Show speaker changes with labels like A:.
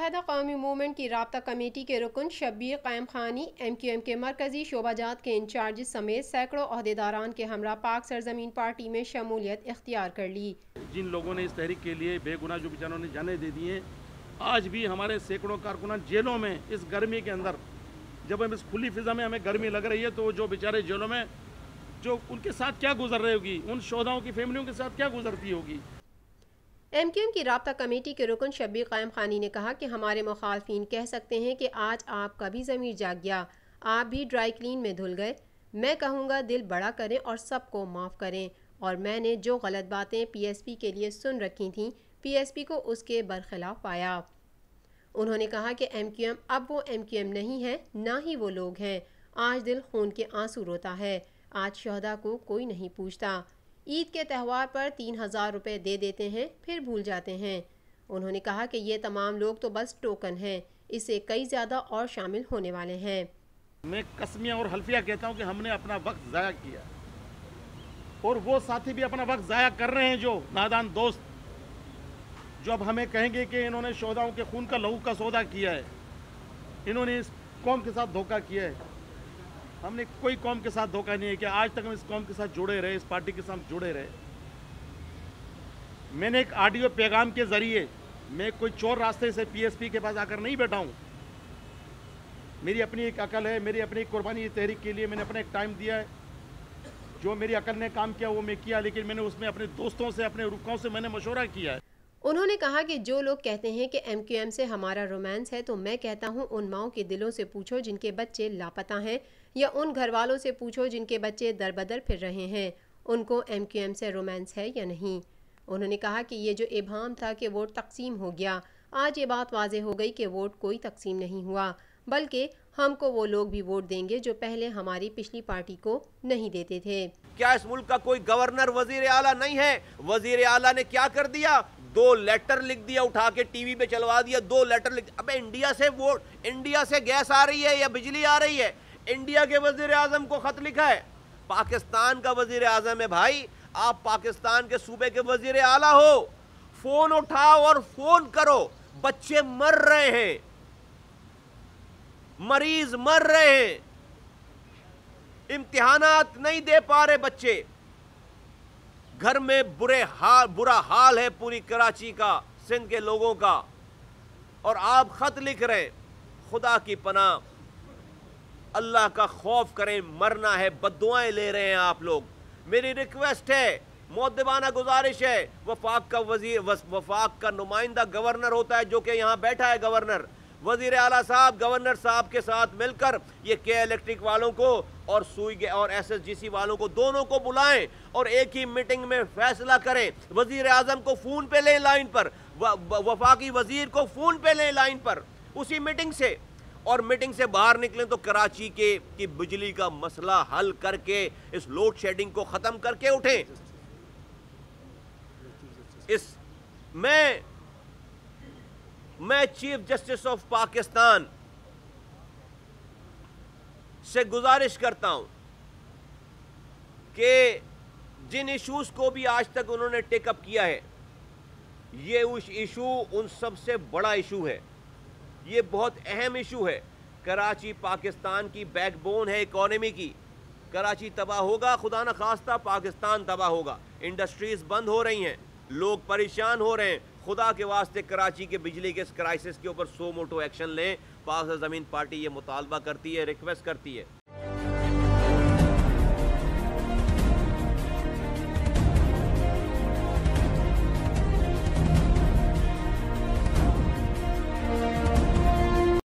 A: मुतहदा कौमी मूवमेंट की रबता कमेटी के रुकन शबीर कैम खानी एम क्यू एम के मरकजी शोबाजात के इंचार्ज समेत सैकड़ों अहदेदारान के हमरा पाक सरजमीन पार्टी में शमूलियत इख्तियार कर ली
B: जिन लोगों ने इस तहरीक के लिए बेगुना जो बेचारों ने जाने दे दिए आज भी हमारे सैकड़ों कारकुना जेलों में इस गर्मी के अंदर जब हम इस खुली फिजा में हमें गर्मी लग रही है तो जो बेचारे जेलों में जो उनके साथ क्या गुजर रहे होगी उन शोधाओं की फैमिलियों के साथ क्या गुजरती होगी
A: एम क्यू एम की रबता कमेटी के रुकन शब्बी क़ायम खानी ने कहा कि हमारे मुखालफी कह सकते हैं कि आज आपका भी ज़मीर जाग गया आप भी ड्राई क्लीन में धुल गए मैं कहूँगा दिल बड़ा करें और सबको माफ़ करें और मैंने जो गलत बातें पी एस पी के लिए सुन रखी थी पी एस पी को उसके बरखिलाफ आया उन्होंने कहा कि एम क्यू एम अब वो एम क्यू एम नहीं है ना ही वो लोग हैं आज दिल खून के आंसू रोता है आज शहदा को कोई नहीं पूछता ईद के त्यौहार पर तीन हज़ार रुपये दे देते हैं फिर भूल जाते हैं उन्होंने कहा कि ये तमाम लोग तो बस टोकन हैं इससे कई ज़्यादा और शामिल होने वाले हैं
B: मैं कसमिया और हल्फिया कहता हूँ कि हमने अपना वक्त ज़ाया किया और वो साथी भी अपना वक्त ज़ाया कर रहे हैं जो नादान दोस्त जो अब हमें कहेंगे कि इन्होंने शोधाओं के खून का लहू का सौदा किया है इन्होंने इस कौम के साथ धोखा किया है हमने कोई कौम के साथ धोखा नहीं है कि आज तक हम इस कौम के साथ जुड़े रहे इस पार्टी के साथ जुड़े रहे मैंने एक ऑडियो पैगाम के ज़रिए मैं कोई चोर रास्ते से पीएसपी के पास आकर नहीं बैठा हूँ मेरी अपनी एक अकल है मेरी अपनी एक कुर्बानी तहरीक के लिए मैंने अपना एक टाइम दिया है जो मेरी अकल ने काम किया वो मैं किया लेकिन मैंने उसमें अपने दोस्तों से अपने रुखों से मैंने मशवरा किया है
A: उन्होंने कहा कि जो लोग कहते हैं कि एमक्यूएम से हमारा रोमांस है तो मैं कहता हूं उन माओ के दिलों से पूछो जिनके बच्चे लापता हैं या उन घर वालों से पूछो जिनके बच्चे दरबदर फिर रहे हैं उनको एमक्यूएम से रोमांस है या नहीं उन्होंने कहा कि ये जो इबाम था कि वोट तकसीम हो गया आज ये बात वाज हो गई कि वोट कोई तकसीम नहीं हुआ बल्कि हमको वो लोग भी वोट देंगे जो पहले हमारी पिछली पार्टी को नहीं देते थे क्या इस
C: मुल्क का कोई गवर्नर वजीर आला नहीं है वजीर आला ने क्या कर दिया दो लेटर लिख दिया उठा के टीवी पे चलवा दिया दो लेटर लिख अबे इंडिया से वो इंडिया से गैस आ रही है या बिजली आ रही है इंडिया के वजीर आजम को ख़त लिखा है पाकिस्तान का वजीर आजम है भाई आप पाकिस्तान के सूबे के वजीर आला हो फ़ोन उठाओ और फ़ोन करो बच्चे मर रहे हैं मरीज मर रहे हैं इम्तिहानात नहीं दे पा रहे बच्चे घर में बुरे हाल बुरा हाल है पूरी कराची का सिंध के लोगों का और आप ख़त लिख रहे खुदा की पनाह अल्लाह का खौफ करें मरना है बदुआएं ले रहे हैं आप लोग मेरी रिक्वेस्ट है मोदबाना गुजारिश है वफाक का वजीर वफाक का नुमाइंदा गवर्नर होता है जो कि यहाँ बैठा है गवर्नर वजीर अला साहब गवर्नर साहब के साथ मिलकर ये के इलेक्ट्रिक वालों को और सुई और एसएसजीसी वालों को दोनों को बुलाएं और एक ही मीटिंग में फैसला करें वजीर आजम को फ़ोन पे लें लाइन पर वफाकी वजीर को फ़ोन पे लें लाइन पर उसी मीटिंग से और मीटिंग से बाहर निकलें तो कराची के कि बिजली का मसला हल करके इस लोड शेडिंग को ख़त्म करके उठें इस मैं मैं चीफ जस्टिस ऑफ पाकिस्तान से गुजारिश करता हूं कि जिन इश्यूज़ को भी आज तक उन्होंने टेकअप किया है ये उस इशू उन सबसे बड़ा इशू है ये बहुत अहम इशू है कराची पाकिस्तान की बैकबोन है इकोनॉमी की कराची तबाह होगा खुदा न खास्ता पाकिस्तान तबाह होगा इंडस्ट्रीज़ बंद हो रही हैं लोग परेशान हो रहे हैं खुदा के वास्ते कराची के बिजली के इस क्राइसिस के ऊपर सो मोटो एक्शन लें पास ज़मीन पार्टी ये मुतालबा करती है रिक्वेस्ट करती है